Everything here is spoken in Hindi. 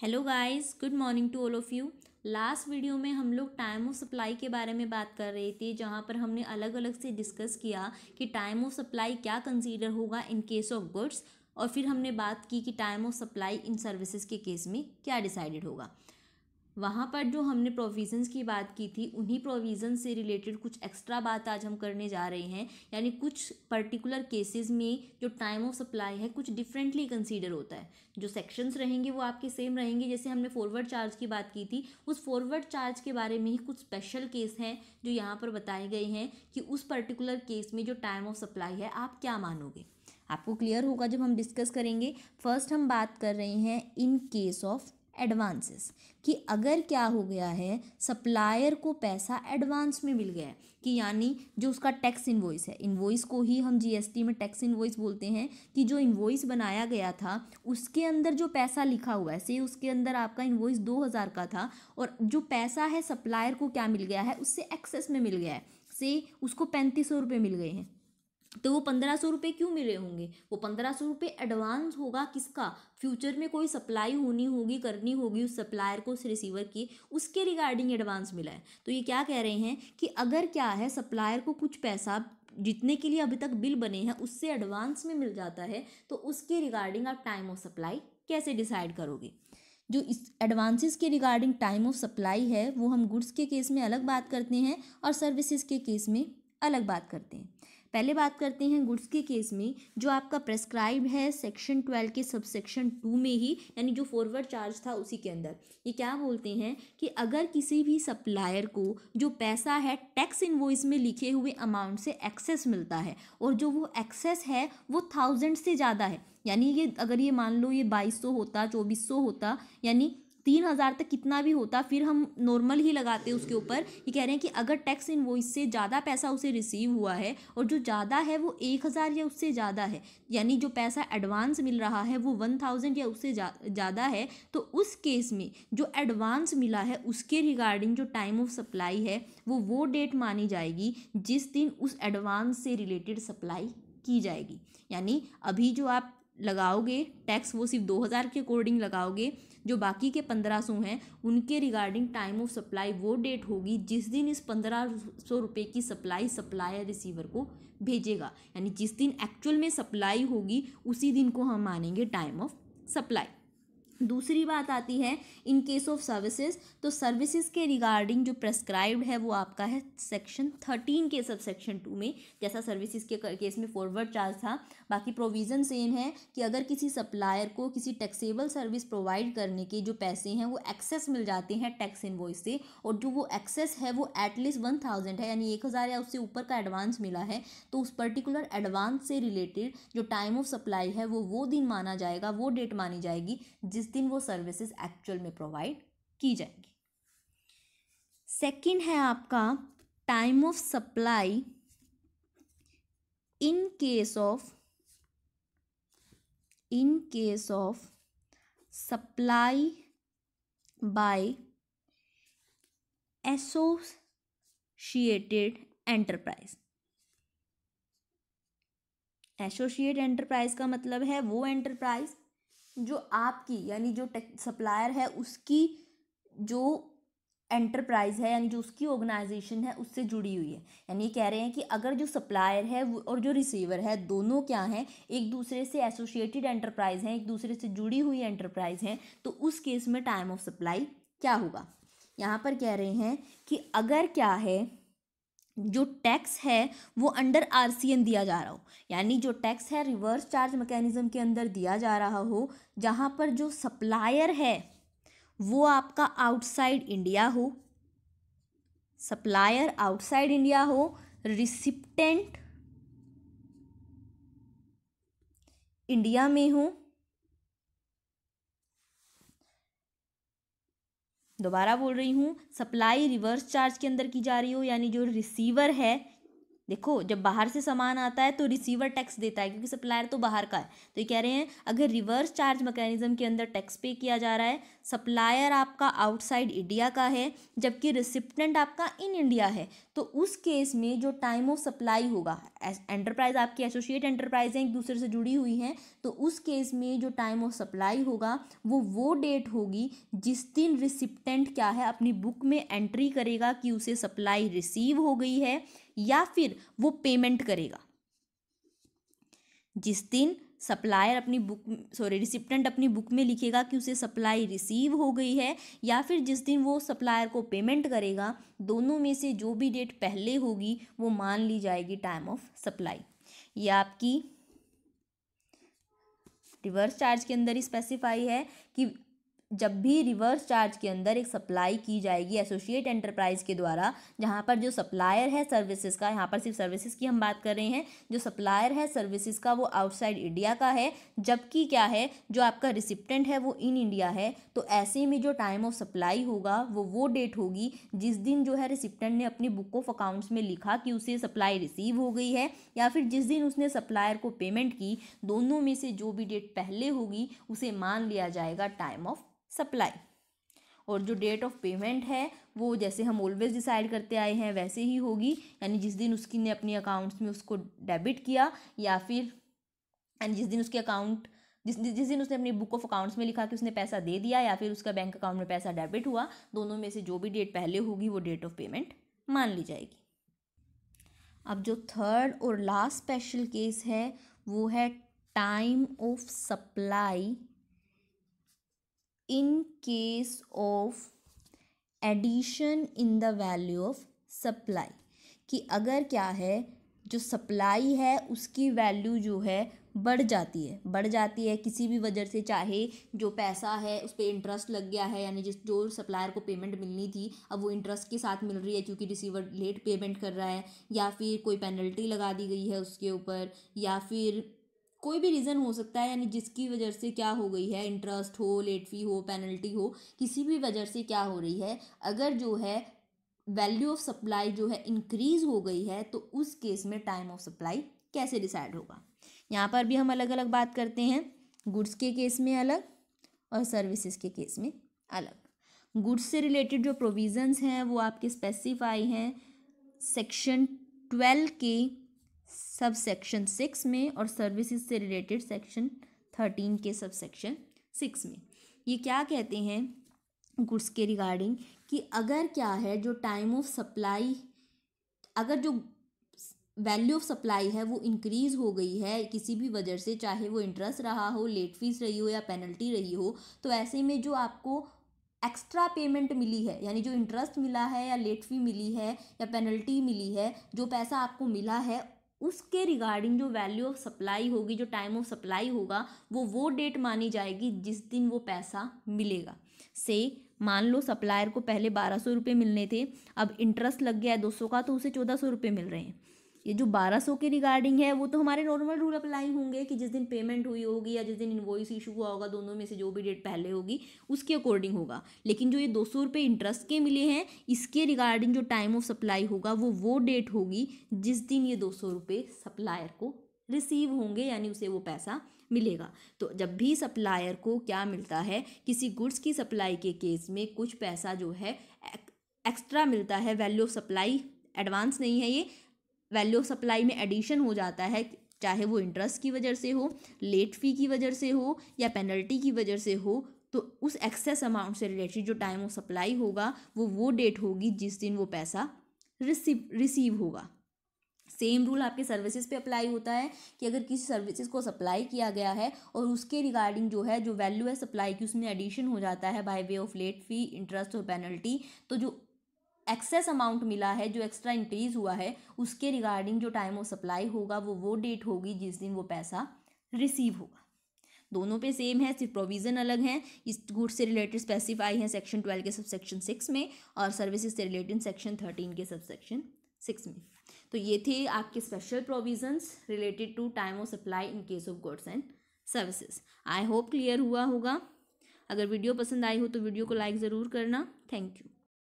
hello guys good morning to all of you last video में हम लोग टाइम ऑफ सप्लाई के बारे में बात कर रहे थे जहां पर हमने अलग अलग से डिस्कस किया कि टाइम ऑफ सप्लाई क्या कंसीडर होगा इन केस ऑफ गुड्स और फिर हमने बात की कि time of supply in services के केस में क्या डिसाइडेड होगा वहाँ पर जो हमने प्रोविज़न्स की बात की थी उन्हीं प्रोविज़न से रिलेटेड कुछ एक्स्ट्रा बात आज हम करने जा रहे हैं यानी कुछ पर्टिकुलर केसेस में जो टाइम ऑफ सप्लाई है कुछ डिफरेंटली कंसीडर होता है जो सेक्शंस रहेंगे वो आपके सेम रहेंगे जैसे हमने फॉरवर्ड चार्ज की बात की थी उस फॉरवर्ड चार्ज के बारे में ही कुछ स्पेशल केस हैं जो यहाँ पर बताए गए हैं कि उस पर्टिकुलर केस में जो टाइम ऑफ सप्लाई है आप क्या मानोगे आपको क्लियर होगा जब हम डिस्कस करेंगे फर्स्ट हम बात कर रहे हैं इन केस ऑफ एडवांसेस कि अगर क्या हो गया है सप्लायर को पैसा एडवांस में मिल गया है कि यानी जो उसका टैक्स इन्वॉइस है इन्वॉइस को ही हम जीएसटी में टैक्स इन्वॉइस बोलते हैं कि जो इन्वॉइस बनाया गया था उसके अंदर जो पैसा लिखा हुआ है से उसके अंदर आपका इन्वॉइस दो हज़ार का था और जो पैसा है सप्लायर को क्या मिल गया है उससे एक्सेस में मिल गया है से उसको पैंतीस सौ रुपये मिल गए हैं तो वो पंद्रह सौ रुपये क्यों मिले होंगे वो पंद्रह सौ रुपये एडवांस होगा किसका फ्यूचर में कोई सप्लाई होनी होगी करनी होगी उस सप्लायर को उस रिसीवर की उसके रिगार्डिंग एडवांस मिला है तो ये क्या कह रहे हैं कि अगर क्या है सप्लायर को कुछ पैसा जितने के लिए अभी तक बिल बने हैं उससे एडवांस में मिल जाता है तो उसके रिगार्डिंग आप टाइम ऑफ सप्लाई कैसे डिसाइड करोगे जो इस एडवांसेस के रिगार्डिंग टाइम ऑफ सप्लाई है वो हम गुड्स के केस में अलग बात करते हैं और सर्विसेज के केस में अलग बात करते हैं पहले बात करते हैं गुड्स के केस में जो आपका प्रेस्क्राइब है सेक्शन ट्वेल्व के सब सेक्शन टू में ही यानी जो फॉरवर्ड चार्ज था उसी के अंदर ये क्या बोलते हैं कि अगर किसी भी सप्लायर को जो पैसा है टैक्स वो में लिखे हुए अमाउंट से एक्सेस मिलता है और जो वो एक्सेस है वो थाउजेंड से ज़्यादा है यानी ये अगर ये मान लो ये बाईस सौ होता चौबीस सौ होता यानी तीन हज़ार तक कितना भी होता फिर हम नॉर्मल ही लगाते उसके ऊपर ये कह रहे हैं कि अगर टैक्स इन्वॉइस से ज़्यादा पैसा उसे रिसीव हुआ है और जो ज़्यादा है वो एक हज़ार या उससे ज़्यादा है यानी जो पैसा एडवांस मिल रहा है वो वन थाउजेंड या उससे ज़्यादा है तो उस केस में जो एडवांस मिला है उसके रिगार्डिंग जो टाइम ऑफ सप्लाई है वो वो डेट मानी जाएगी जिस दिन उस एडवांस से रिलेटेड सप्लाई की जाएगी यानी अभी जो आप लगाओगे टैक्स वो सिर्फ दो हज़ार के अकॉर्डिंग लगाओगे जो बाकी के पंद्रह सौ हैं उनके रिगार्डिंग टाइम ऑफ सप्लाई वो डेट होगी जिस दिन इस पंद्रह सौ रुपये की सप्लाई सप्लायर रिसीवर को भेजेगा यानी जिस दिन एक्चुअल में सप्लाई होगी उसी दिन को हम मानेंगे टाइम ऑफ सप्लाई दूसरी बात आती है इन केस ऑफ सर्विसेज तो सर्विसेज के रिगार्डिंग जो प्रेस्क्राइब्ड है वो आपका है सेक्शन थर्टीन के सब सेक्शन टू में जैसा सर्विसेज के केस में फॉरवर्ड चार्ज था बाकी प्रोविज़न सेम है कि अगर किसी सप्लायर को किसी टैक्सेबल सर्विस प्रोवाइड करने के जो पैसे हैं वो एक्सेस मिल जाते हैं टैक्स इन्वॉइस से और जो वो एक्सेस है वो एटलीस्ट वन थाउजेंड है यानी एक हज़ार या उससे ऊपर का एडवांस मिला है तो उस पर्टिकुलर एडवांस से रिलेटेड जो टाइम ऑफ सप्लाई है वो वो दिन माना जाएगा वो डेट मानी जाएगी जिस जिस दिन वो सर्विसेज एक्चुअल में प्रोवाइड की जाएंगी सेकंड है आपका time of supply in case of in case of supply by associated enterprise associate enterprise का मतलब है वो एंटरप्राइज जो आपकी यानी जो सप्लायर है उसकी जो एंटरप्राइज है यानी जो उसकी ऑर्गेनाइजेशन है उससे जुड़ी हुई है यानी कह रहे हैं कि अगर जो सप्लायर है और जो रिसीवर है दोनों क्या हैं एक दूसरे से एसोसिएटेड एंटरप्राइज हैं एक दूसरे से जुड़ी हुई एंटरप्राइज हैं तो उस केस में टाइम ऑफ सप्लाई क्या होगा यहाँ पर कह रहे हैं कि अगर क्या है जो टैक्स है वो अंडर आरसीएन दिया जा रहा हो यानी जो टैक्स है रिवर्स चार्ज मैकेनिज़्म के अंदर दिया जा रहा हो जहाँ पर जो सप्लायर है वो आपका आउटसाइड इंडिया हो सप्लायर आउटसाइड इंडिया हो रिसिप्टेंट इंडिया में हो दोबारा बोल रही हूँ सप्लाई रिवर्स चार्ज के अंदर की जा रही हो यानी जो रिसीवर है देखो जब बाहर से सामान आता है तो रिसीवर टैक्स देता है क्योंकि सप्लायर तो बाहर का है तो ये कह रहे हैं अगर रिवर्स चार्ज मैकेनिज्म के अंदर टैक्स पे किया जा रहा है सप्लायर आपका आउटसाइड इंडिया का है जबकि रिसिप्टेंट आपका इन इंडिया है तो उस केस में जो टाइम ऑफ सप्लाई होगा एंटरप्राइज आपकी एसोसिएट एंटरप्राइजें एक दूसरे से जुड़ी हुई हैं तो उस केस में जो टाइम ऑफ सप्लाई होगा वो वो डेट होगी जिस दिन रिसिप्टेंट क्या है अपनी बुक में एंट्री करेगा कि उसे सप्लाई रिसीव हो गई है या फिर वो पेमेंट करेगा जिस दिन सप्लायर अपनी बुक सॉरी रिसिप्टेंट अपनी बुक में लिखेगा कि उसे सप्लाई रिसीव हो गई है या फिर जिस दिन वो सप्लायर को पेमेंट करेगा दोनों में से जो भी डेट पहले होगी वो मान ली जाएगी टाइम ऑफ सप्लाई ये आपकी रिवर्स चार्ज के अंदर ही स्पेसिफाई है कि जब भी रिवर्स चार्ज के अंदर एक सप्लाई की जाएगी एसोसिएट एंटरप्राइज के द्वारा जहाँ पर जो सप्लायर है सर्विसेज का यहाँ पर सिर्फ सर्विसेज की हम बात कर रहे हैं जो सप्लायर है सर्विसेज का वो आउटसाइड इंडिया का है जबकि क्या है जो आपका रिसिप्टेंट है वो इन इंडिया है तो ऐसे में जो टाइम ऑफ सप्लाई होगा वो वो डेट होगी जिस दिन जो है रिसिप्टेंट ने अपनी बुक ऑफ अकाउंट्स में लिखा कि उसे सप्लाई रिसीव हो गई है या फिर जिस दिन उसने सप्लायर को पेमेंट की दोनों में से जो भी डेट पहले होगी उसे मान लिया जाएगा टाइम ऑफ सप्लाई और जो डेट ऑफ पेमेंट है वो जैसे हम ऑलवेज डिसाइड करते आए हैं वैसे ही होगी यानी जिस दिन उसकी ने अपने अकाउंट्स में उसको डेबिट किया या फिर यानी जिस दिन उसके अकाउंट जिस जिस दिन उसने अपनी बुक ऑफ अकाउंट्स में लिखा कि उसने पैसा दे दिया या फिर उसका बैंक अकाउंट में पैसा डेबिट हुआ दोनों में से जो भी डेट पहले होगी वो डेट ऑफ पेमेंट मान ली जाएगी अब जो थर्ड और लास्ट स्पेशल केस है वो है time of supply in case of addition in the value of supply कि अगर क्या है जो सप्लाई है उसकी वैल्यू जो है बढ़ जाती है बढ़ जाती है किसी भी वजह से चाहे जो पैसा है उस पर इंटरेस्ट लग गया है यानी जिस जो सप्लायर को पेमेंट मिलनी थी अब वो इंटरेस्ट के साथ मिल रही है क्योंकि रिसीवर लेट पेमेंट कर रहा है या फिर कोई पेनल्टी लगा दी गई है उसके ऊपर या फिर कोई भी रीज़न हो सकता है यानी जिसकी वजह से क्या हो गई है इंटरेस्ट हो लेट फी हो पेनल्टी हो किसी भी वजह से क्या हो रही है अगर जो है वैल्यू ऑफ सप्लाई जो है इंक्रीज हो गई है तो उस केस में टाइम ऑफ सप्लाई कैसे डिसाइड होगा यहाँ पर भी हम अलग अलग बात करते हैं गुड्स के केस में अलग और सर्विसेज के केस में अलग गुड्स से रिलेटेड जो प्रोविजंस हैं वो आपके स्पेसिफाई हैं सेक्शन ट्वेल्व के सब सेक्शन सिक्स में और सर्विसेज से रिलेटेड सेक्शन थर्टीन के सब सेक्शन सिक्स में ये क्या कहते हैं गुड्स के रिगार्डिंग कि अगर क्या है जो टाइम ऑफ सप्लाई अगर जो वैल्यू ऑफ सप्लाई है वो इंक्रीज़ हो गई है किसी भी वजह से चाहे वो इंटरेस्ट रहा हो लेट फीस रही हो या पेनल्टी रही हो तो ऐसे में जो आपको एक्स्ट्रा पेमेंट मिली है यानी जो इंटरेस्ट मिला है या लेट फी मिली है या पेनल्टी मिली है जो पैसा आपको मिला है उसके रिगार्डिंग जो वैल्यू ऑफ सप्लाई होगी जो टाइम ऑफ सप्लाई होगा वो वो डेट मानी जाएगी जिस दिन वो पैसा मिलेगा से मान लो सप्लायर को पहले बारह सौ रुपये मिलने थे अब इंटरेस्ट लग गया है दो सौ का तो उसे चौदह सौ रुपये मिल रहे हैं ये जो बारह सौ के रिगार्डिंग है वो तो हमारे नॉर्मल रूल अप्लाई होंगे कि जिस दिन पेमेंट हुई होगी या जिस दिन इन्वॉइस इशू हुआ होगा दोनों में से जो भी डेट पहले होगी उसके अकॉर्डिंग होगा लेकिन जो ये दो सौ रुपये इंटरेस्ट के मिले हैं इसके रिगार्डिंग जो टाइम ऑफ सप्लाई होगा वो वो डेट होगी जिस दिन ये दो सौ रुपये सप्लायर को रिसीव होंगे यानी उसे वो पैसा मिलेगा तो जब भी सप्लायर को क्या मिलता है किसी गुड्स की सप्लाई के केस में कुछ पैसा जो है एक्स्ट्रा मिलता है वैल्यू ऑफ सप्लाई एडवांस नहीं है ये वैल्यू ऑफ सप्लाई में एडिशन हो जाता है चाहे वो इंटरेस्ट की वजह से हो लेट फी की वजह से हो या पेनल्टी की वजह से हो तो उस एक्सेस अमाउंट से रिलेटेड जो टाइम ऑफ सप्लाई होगा वो वो डेट होगी जिस दिन वो पैसा रिसीव रिसीव होगा सेम रूल आपके सर्विसेज पे अप्लाई होता है कि अगर किसी सर्विसेज को सप्लाई किया गया है और उसके रिगार्डिंग जो है जो वैल्यू है सप्लाई की उसमें एडिशन हो जाता है by way of late fee interest और पेनल्टी तो जो एक्सेस अमाउंट मिला है जो एक्स्ट्रा इंक्रीज हुआ है उसके रिगार्डिंग जो टाइम ऑफ सप्लाई होगा वो वो डेट होगी जिस दिन वो पैसा रिसीव होगा दोनों पे सेम है सिर्फ प्रोविज़न अलग हैं इस गुड से रिलेटेड स्पेसिफाई हैं सेक्शन ट्वेल्व के सबसेक्शन सिक्स में और सर्विसेज से रिलेटेड सेक्शन थर्टीन के सबसेक्शन सिक्स में तो ये थे आपके special provisions related to time of supply in case of goods and services I hope clear हुआ होगा अगर वीडियो पसंद आई हो तो वीडियो को लाइक ज़रूर करना थैंक यू